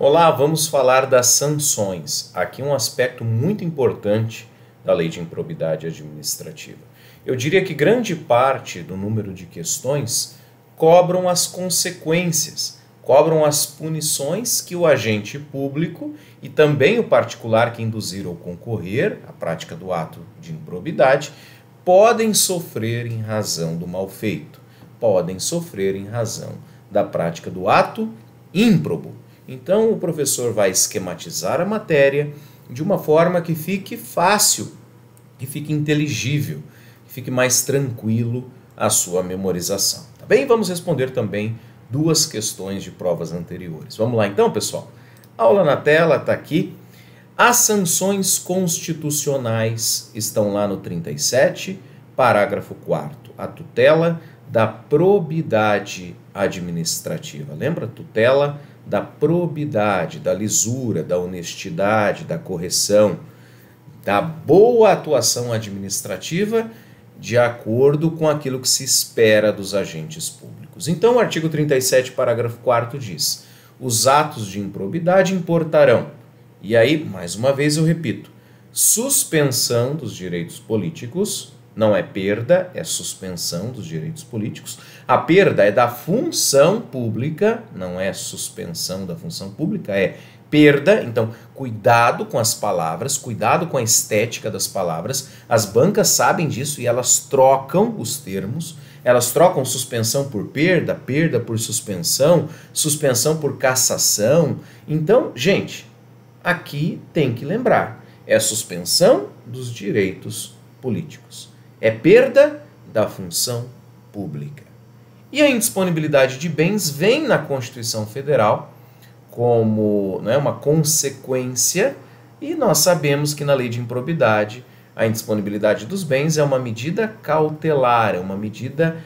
Olá, vamos falar das sanções. Aqui um aspecto muito importante da lei de improbidade administrativa. Eu diria que grande parte do número de questões cobram as consequências, cobram as punições que o agente público e também o particular que induzir ou concorrer à prática do ato de improbidade podem sofrer em razão do mal feito, podem sofrer em razão da prática do ato ímprobo. Então, o professor vai esquematizar a matéria de uma forma que fique fácil, que fique inteligível, que fique mais tranquilo a sua memorização. Tá bem? Vamos responder também duas questões de provas anteriores. Vamos lá então, pessoal? aula na tela está aqui. As sanções constitucionais estão lá no 37, parágrafo 4. A tutela da probidade administrativa. Lembra? Tutela da probidade, da lisura, da honestidade, da correção, da boa atuação administrativa de acordo com aquilo que se espera dos agentes públicos. Então, o artigo 37, parágrafo 4 diz: os atos de improbidade importarão. E aí, mais uma vez eu repito, suspensão dos direitos políticos não é perda, é suspensão dos direitos políticos. A perda é da função pública, não é suspensão da função pública, é perda. Então, cuidado com as palavras, cuidado com a estética das palavras. As bancas sabem disso e elas trocam os termos. Elas trocam suspensão por perda, perda por suspensão, suspensão por cassação. Então, gente, aqui tem que lembrar: é suspensão dos direitos políticos é perda da função pública. E a indisponibilidade de bens vem na Constituição Federal como né, uma consequência, e nós sabemos que na lei de improbidade a indisponibilidade dos bens é uma medida cautelar, é uma medida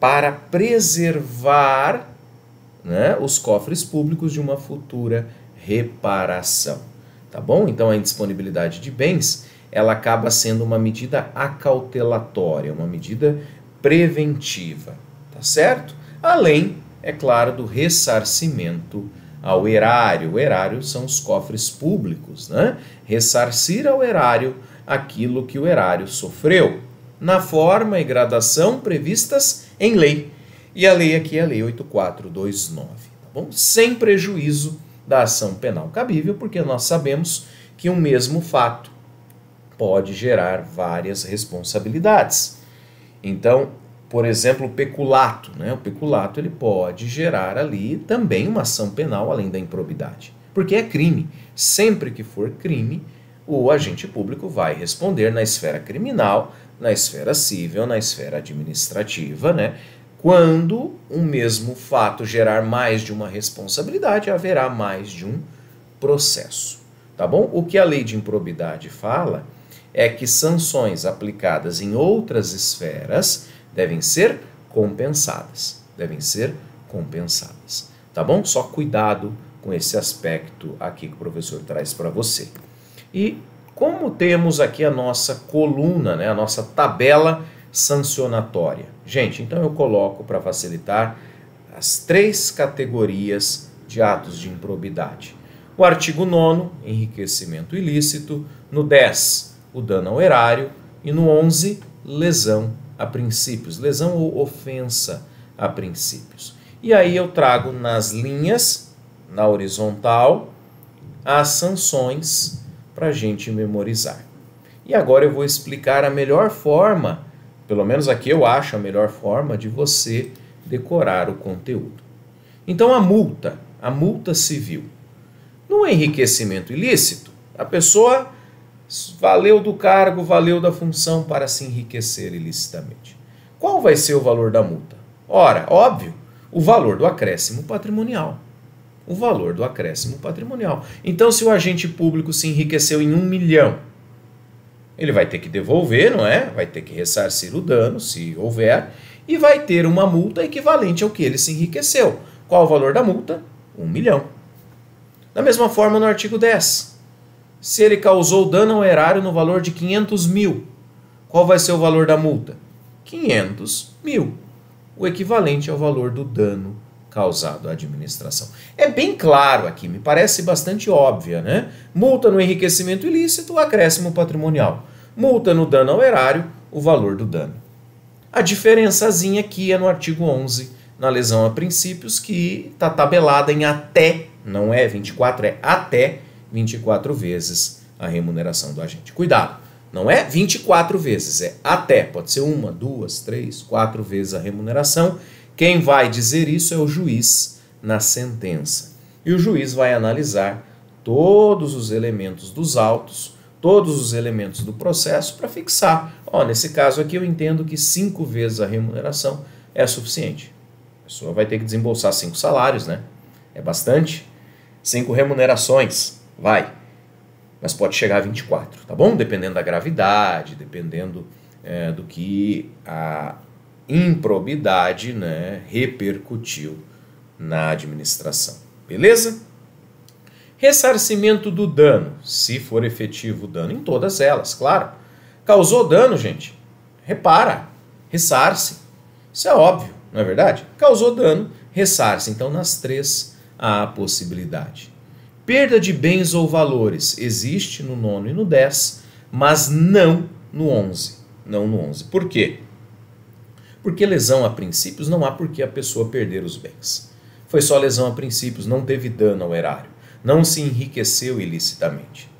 para preservar né, os cofres públicos de uma futura reparação. Tá bom? Então a indisponibilidade de bens ela acaba sendo uma medida acautelatória, uma medida preventiva, tá certo? Além, é claro, do ressarcimento ao erário. O erário são os cofres públicos, né? Ressarcir ao erário aquilo que o erário sofreu, na forma e gradação previstas em lei. E a lei aqui é a Lei 8429, tá bom? Sem prejuízo da ação penal cabível, porque nós sabemos que um mesmo fato pode gerar várias responsabilidades. Então, por exemplo, o peculato, né? O peculato ele pode gerar ali também uma ação penal além da improbidade, porque é crime. Sempre que for crime, o agente público vai responder na esfera criminal, na esfera civil, na esfera administrativa, né? Quando um mesmo fato gerar mais de uma responsabilidade, haverá mais de um processo, tá bom? O que a lei de improbidade fala é que sanções aplicadas em outras esferas devem ser compensadas. Devem ser compensadas. Tá bom? Só cuidado com esse aspecto aqui que o professor traz para você. E como temos aqui a nossa coluna, né, a nossa tabela sancionatória? Gente, então eu coloco para facilitar as três categorias de atos de improbidade. O artigo 9, enriquecimento ilícito, no 10, o dano ao erário, e no 11, lesão a princípios, lesão ou ofensa a princípios. E aí eu trago nas linhas, na horizontal, as sanções para a gente memorizar. E agora eu vou explicar a melhor forma, pelo menos aqui eu acho a melhor forma, de você decorar o conteúdo. Então a multa, a multa civil. No enriquecimento ilícito, a pessoa valeu do cargo, valeu da função para se enriquecer ilicitamente. Qual vai ser o valor da multa? Ora, óbvio, o valor do acréscimo patrimonial. O valor do acréscimo patrimonial. Então, se o agente público se enriqueceu em um milhão, ele vai ter que devolver, não é? Vai ter que ressarcir o dano, se houver, e vai ter uma multa equivalente ao que ele se enriqueceu. Qual o valor da multa? Um milhão. Da mesma forma, no artigo 10 se ele causou dano ao erário no valor de 500 mil. Qual vai ser o valor da multa? 500 mil, o equivalente ao valor do dano causado à administração. É bem claro aqui, me parece bastante óbvia, né? Multa no enriquecimento ilícito, acréscimo patrimonial. Multa no dano ao erário, o valor do dano. A diferençazinha aqui é no artigo 11, na lesão a princípios, que está tabelada em até, não é 24, é até 24 vezes a remuneração do agente. Cuidado, não é 24 vezes, é até, pode ser uma, duas, três, quatro vezes a remuneração. Quem vai dizer isso é o juiz na sentença. E o juiz vai analisar todos os elementos dos autos, todos os elementos do processo para fixar. Ó, nesse caso aqui eu entendo que cinco vezes a remuneração é suficiente. A pessoa vai ter que desembolsar cinco salários, né? É bastante. Cinco remunerações vai. Mas pode chegar a 24, tá bom? Dependendo da gravidade, dependendo é, do que a improbidade né, repercutiu na administração. Beleza? Ressarcimento do dano, se for efetivo o dano, em todas elas, claro. Causou dano, gente? Repara, ressarce. Isso é óbvio, não é verdade? Causou dano, ressarce. Então, nas três há a possibilidade. Perda de bens ou valores existe no nono e no 10, mas não no 11. Não no 11. Por quê? Porque lesão a princípios não há por que a pessoa perder os bens. Foi só lesão a princípios, não teve dano ao erário, não se enriqueceu ilicitamente.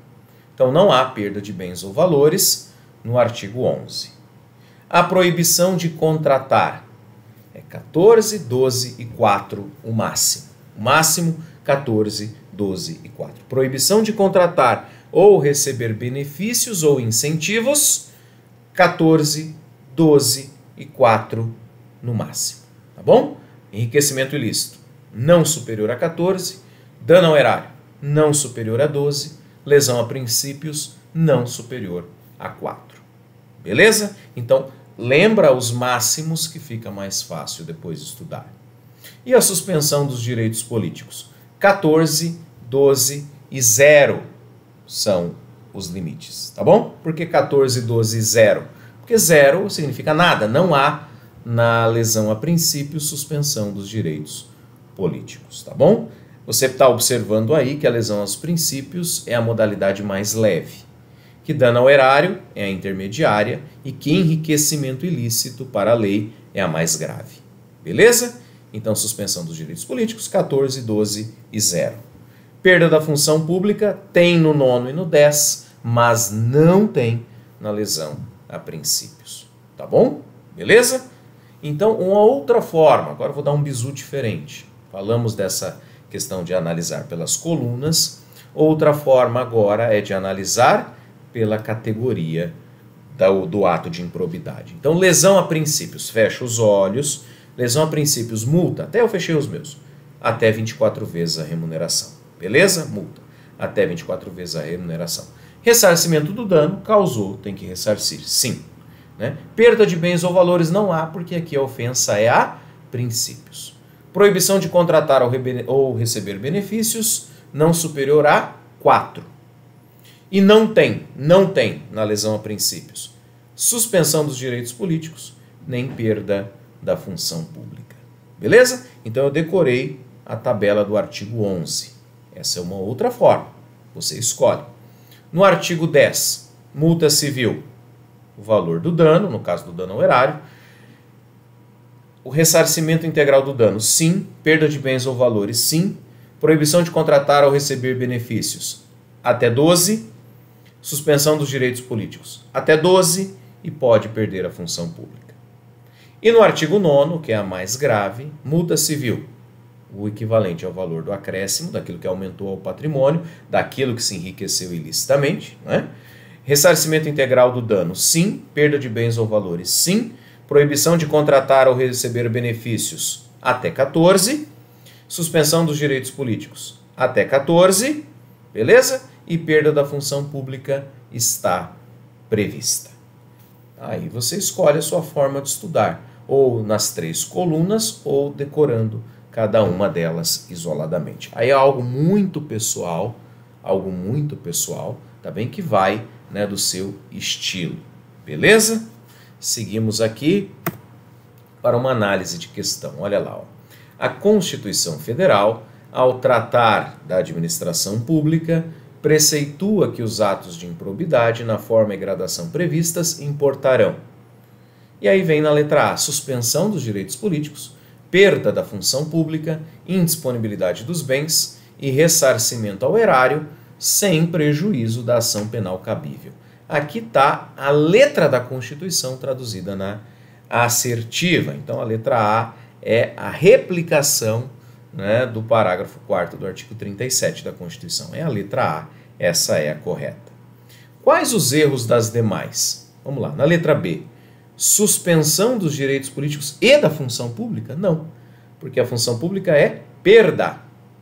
Então não há perda de bens ou valores no artigo 11. A proibição de contratar é 14, 12 e 4 o máximo. O máximo 14, 12 e 4. Proibição de contratar ou receber benefícios ou incentivos, 14, 12 e 4 no máximo. Tá bom? Enriquecimento ilícito, não superior a 14. Dano ao erário, não superior a 12. Lesão a princípios, não superior a 4. Beleza? Então, lembra os máximos que fica mais fácil depois estudar. E a suspensão dos direitos políticos? 14, 12 e 0 são os limites, tá bom? Por que 14, 12 e 0? Porque 0 significa nada, não há na lesão a princípio suspensão dos direitos políticos, tá bom? Você está observando aí que a lesão aos princípios é a modalidade mais leve, que dano ao erário é a intermediária e que enriquecimento ilícito para a lei é a mais grave. Beleza? Então, suspensão dos direitos políticos, 14, 12 e 0. Perda da função pública tem no nono e no dez, mas não tem na lesão a princípios. Tá bom? Beleza? Então, uma outra forma, agora vou dar um bizu diferente. Falamos dessa questão de analisar pelas colunas. Outra forma agora é de analisar pela categoria do ato de improbidade. Então, lesão a princípios, fecha os olhos. Lesão a princípios, multa, até eu fechei os meus, até 24 vezes a remuneração. Beleza? Multa. Até 24 vezes a remuneração. Ressarcimento do dano, causou, tem que ressarcir, sim. Né? Perda de bens ou valores não há, porque aqui a ofensa é a princípios. Proibição de contratar ou receber benefícios não superior a 4. E não tem, não tem na lesão a princípios. Suspensão dos direitos políticos, nem perda da função pública. Beleza? Então eu decorei a tabela do artigo 11. Essa é uma outra forma. Você escolhe. No artigo 10, multa civil, o valor do dano, no caso do dano ao erário. O ressarcimento integral do dano, sim. Perda de bens ou valores, sim. Proibição de contratar ou receber benefícios, até 12. Suspensão dos direitos políticos, até 12. E pode perder a função pública. E no artigo 9, que é a mais grave, multa civil, o equivalente ao valor do acréscimo, daquilo que aumentou o patrimônio, daquilo que se enriqueceu ilicitamente. Né? Ressarcimento integral do dano, sim. Perda de bens ou valores, sim. Proibição de contratar ou receber benefícios, até 14. Suspensão dos direitos políticos, até 14. Beleza? E perda da função pública está prevista. Aí você escolhe a sua forma de estudar, ou nas três colunas, ou decorando cada uma delas isoladamente. Aí é algo muito pessoal, algo muito pessoal, tá bem? Que vai né, do seu estilo, beleza? Seguimos aqui para uma análise de questão. Olha lá, ó. a Constituição Federal, ao tratar da administração pública, preceitua que os atos de improbidade na forma e gradação previstas importarão. E aí vem na letra A, suspensão dos direitos políticos, perda da função pública, indisponibilidade dos bens e ressarcimento ao erário, sem prejuízo da ação penal cabível. Aqui está a letra da Constituição traduzida na assertiva. Então, a letra A é a replicação né, do parágrafo 4 do artigo 37 da Constituição. É a letra A, essa é a correta. Quais os erros das demais? Vamos lá, na letra B suspensão dos direitos políticos e da função pública? Não, porque a função pública é perda,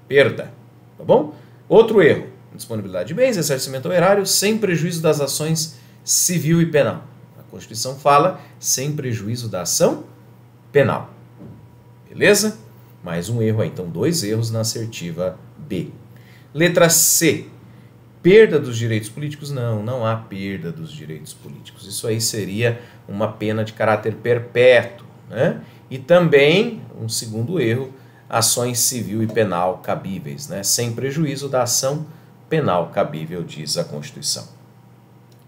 perda, tá bom? Outro erro, disponibilidade de bens, exercimento ao erário, sem prejuízo das ações civil e penal. A Constituição fala sem prejuízo da ação penal. Beleza? Mais um erro aí, então dois erros na assertiva B. Letra C. Perda dos direitos políticos? Não, não há perda dos direitos políticos. Isso aí seria uma pena de caráter perpétuo. Né? E também, um segundo erro, ações civil e penal cabíveis, né? sem prejuízo da ação penal cabível, diz a Constituição.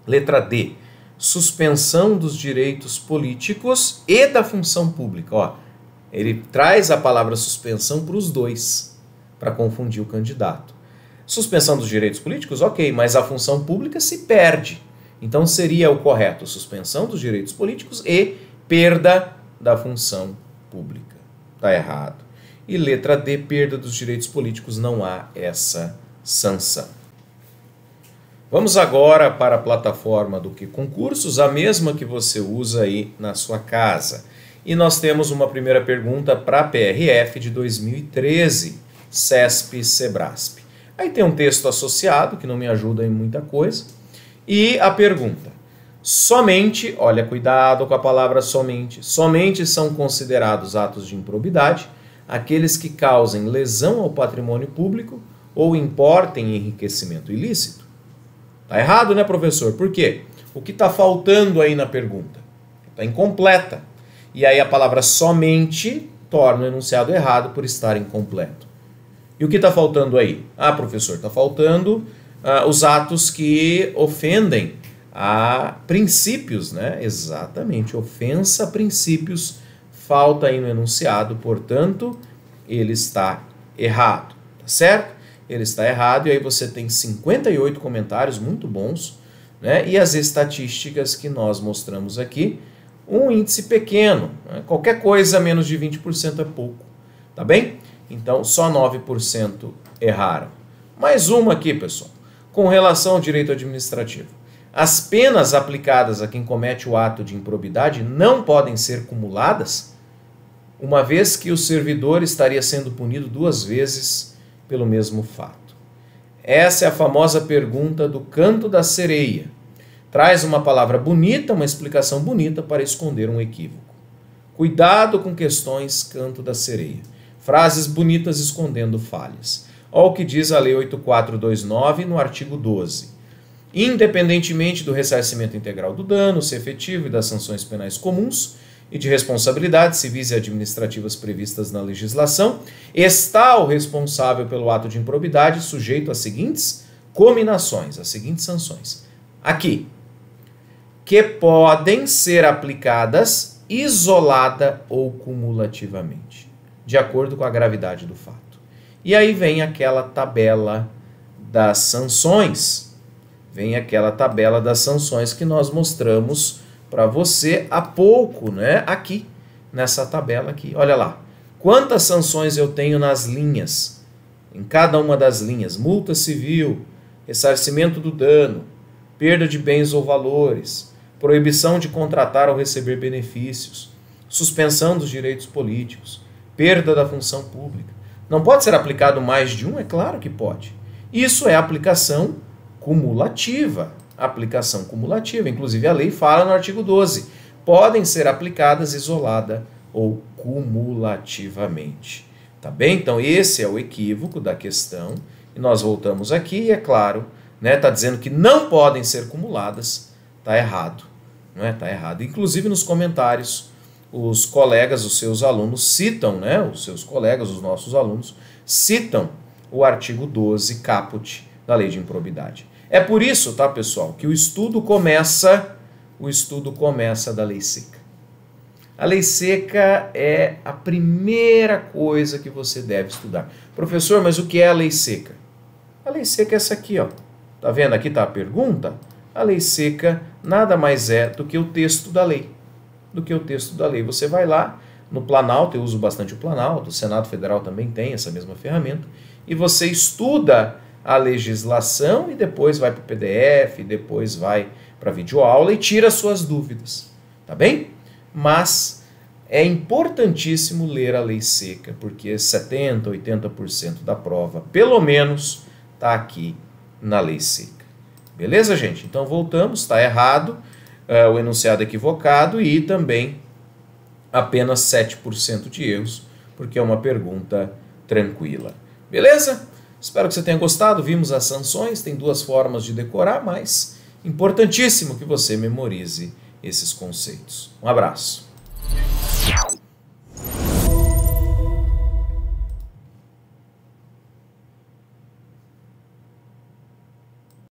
Letra D. Suspensão dos direitos políticos e da função pública. Ó, ele traz a palavra suspensão para os dois, para confundir o candidato. Suspensão dos direitos políticos, ok, mas a função pública se perde. Então seria o correto suspensão dos direitos políticos e perda da função pública. Está errado. E letra D, perda dos direitos políticos, não há essa sanção. Vamos agora para a plataforma do Que Concursos, a mesma que você usa aí na sua casa. E nós temos uma primeira pergunta para a PRF de 2013, CESP-SEBRASP. Aí tem um texto associado que não me ajuda em muita coisa. E a pergunta: somente, olha, cuidado com a palavra somente, somente são considerados atos de improbidade aqueles que causem lesão ao patrimônio público ou importem enriquecimento ilícito. Tá errado, né, professor? Por quê? O que está faltando aí na pergunta? Está incompleta. E aí a palavra somente torna o enunciado errado por estar incompleto. E o que está faltando aí? Ah, professor, está faltando ah, os atos que ofendem a princípios, né? Exatamente, ofensa a princípios falta aí no enunciado, portanto, ele está errado, tá certo? Ele está errado e aí você tem 58 comentários muito bons, né? E as estatísticas que nós mostramos aqui, um índice pequeno, né? qualquer coisa menos de 20% é pouco, tá bem? Então, só 9% erraram. Mais uma aqui, pessoal, com relação ao direito administrativo. As penas aplicadas a quem comete o ato de improbidade não podem ser cumuladas, uma vez que o servidor estaria sendo punido duas vezes pelo mesmo fato. Essa é a famosa pergunta do canto da sereia. Traz uma palavra bonita, uma explicação bonita para esconder um equívoco. Cuidado com questões canto da sereia frases bonitas escondendo falhas. Olha o que diz a Lei 8429 no artigo 12. Independentemente do ressarcimento integral do dano, se efetivo e das sanções penais comuns e de responsabilidades civis e administrativas previstas na legislação, está o responsável pelo ato de improbidade sujeito às seguintes cominações, às seguintes sanções. Aqui, que podem ser aplicadas isolada ou cumulativamente de acordo com a gravidade do fato. E aí vem aquela tabela das sanções, vem aquela tabela das sanções que nós mostramos para você há pouco, né? Aqui nessa tabela aqui. Olha lá. Quantas sanções eu tenho nas linhas? Em cada uma das linhas, multa civil, ressarcimento do dano, perda de bens ou valores, proibição de contratar ou receber benefícios, suspensão dos direitos políticos, perda da função pública. Não pode ser aplicado mais de um? É claro que pode. Isso é aplicação cumulativa. Aplicação cumulativa. Inclusive, a lei fala no artigo 12: podem ser aplicadas isolada ou cumulativamente. Tá bem? Então, esse é o equívoco da questão. E nós voltamos aqui, e é claro, né, tá dizendo que não podem ser cumuladas, tá errado. Não é? Tá errado. Inclusive nos comentários os colegas, os seus alunos citam, né, os seus colegas, os nossos alunos, citam o artigo 12, caput, da lei de improbidade. É por isso, tá, pessoal, que o estudo começa, o estudo começa da lei seca. A lei seca é a primeira coisa que você deve estudar. Professor, mas o que é a lei seca? A lei seca é essa aqui, ó. Tá vendo? Aqui tá a pergunta. A lei seca nada mais é do que o texto da lei do que o texto da lei. Você vai lá no Planalto, eu uso bastante o Planalto, o Senado Federal também tem essa mesma ferramenta, e você estuda a legislação e depois vai para o PDF, depois vai para a videoaula e tira suas dúvidas, tá bem? Mas é importantíssimo ler a lei seca, porque 70, 80% da prova, pelo menos, está aqui na lei seca. Beleza, gente? Então voltamos, está errado uh, o enunciado equivocado e também apenas 7% de erros, porque é uma pergunta tranquila. Beleza? Espero que você tenha gostado. Vimos as sanções, tem duas formas de decorar, mas importantíssimo que você memorize esses conceitos. Um abraço.